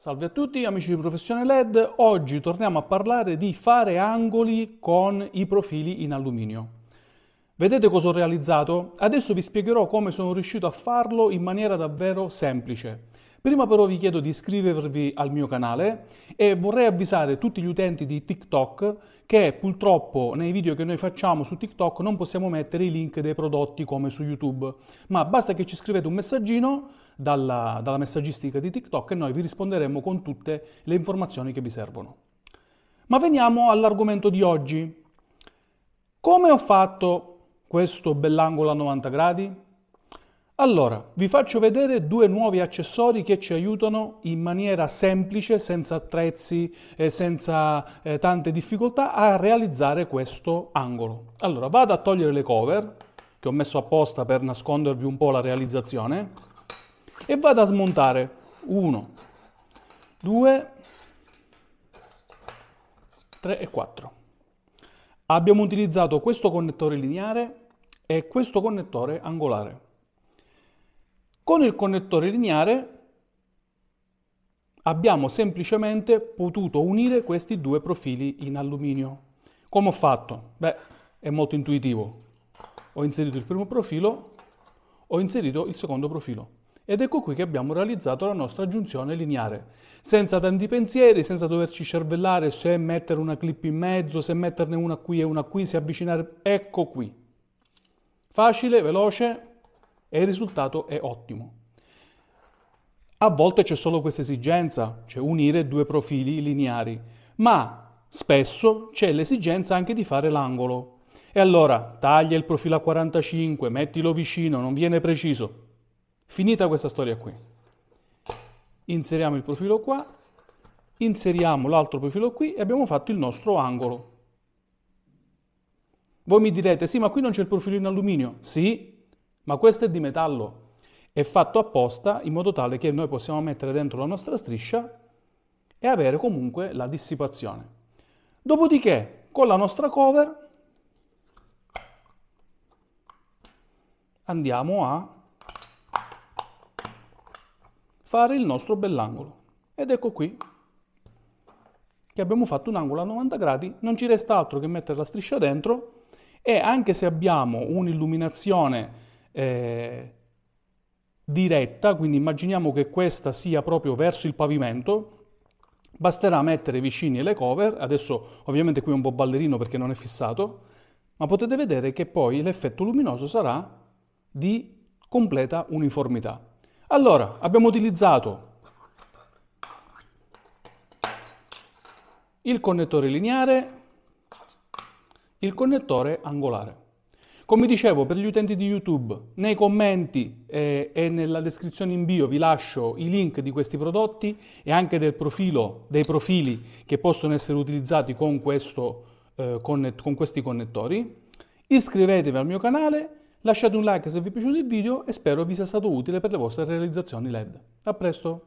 Salve a tutti amici di Professione LED, oggi torniamo a parlare di fare angoli con i profili in alluminio. Vedete cosa ho realizzato? Adesso vi spiegherò come sono riuscito a farlo in maniera davvero semplice. Prima però vi chiedo di iscrivervi al mio canale e vorrei avvisare tutti gli utenti di TikTok che purtroppo nei video che noi facciamo su TikTok non possiamo mettere i link dei prodotti come su YouTube, ma basta che ci scrivete un messaggino dalla, dalla messaggistica di TikTok e noi vi risponderemo con tutte le informazioni che vi servono. Ma veniamo all'argomento di oggi. Come ho fatto questo bell'angolo a 90 gradi? Allora, vi faccio vedere due nuovi accessori che ci aiutano in maniera semplice, senza attrezzi e senza eh, tante difficoltà a realizzare questo angolo. Allora, vado a togliere le cover, che ho messo apposta per nascondervi un po' la realizzazione, e vado a smontare uno, due, tre e quattro. Abbiamo utilizzato questo connettore lineare e questo connettore angolare. Con il connettore lineare abbiamo semplicemente potuto unire questi due profili in alluminio. Come ho fatto? Beh, è molto intuitivo. Ho inserito il primo profilo, ho inserito il secondo profilo. Ed ecco qui che abbiamo realizzato la nostra giunzione lineare, senza tanti pensieri, senza doverci cervellare se mettere una clip in mezzo, se metterne una qui e una qui, se avvicinare... Ecco qui. Facile, veloce, e il risultato è ottimo. A volte c'è solo questa esigenza, cioè unire due profili lineari, ma spesso c'è l'esigenza anche di fare l'angolo. E allora taglia il profilo a 45, mettilo vicino, non viene preciso. Finita questa storia qui. Inseriamo il profilo qua, inseriamo l'altro profilo qui e abbiamo fatto il nostro angolo. Voi mi direte, sì, ma qui non c'è il profilo in alluminio. Sì, ma questo è di metallo, è fatto apposta in modo tale che noi possiamo mettere dentro la nostra striscia e avere comunque la dissipazione. Dopodiché con la nostra cover andiamo a fare il nostro bell'angolo. Ed ecco qui che abbiamo fatto un angolo a 90 gradi, non ci resta altro che mettere la striscia dentro e anche se abbiamo un'illuminazione eh, diretta, quindi immaginiamo che questa sia proprio verso il pavimento, basterà mettere vicini le cover, adesso ovviamente qui è un po' ballerino perché non è fissato, ma potete vedere che poi l'effetto luminoso sarà di completa uniformità. Allora, abbiamo utilizzato il connettore lineare, il connettore angolare. Come dicevo, per gli utenti di YouTube, nei commenti eh, e nella descrizione in bio vi lascio i link di questi prodotti e anche del profilo, dei profili che possono essere utilizzati con, questo, eh, con, con questi connettori. Iscrivetevi al mio canale, lasciate un like se vi è piaciuto il video e spero vi sia stato utile per le vostre realizzazioni LED. A presto!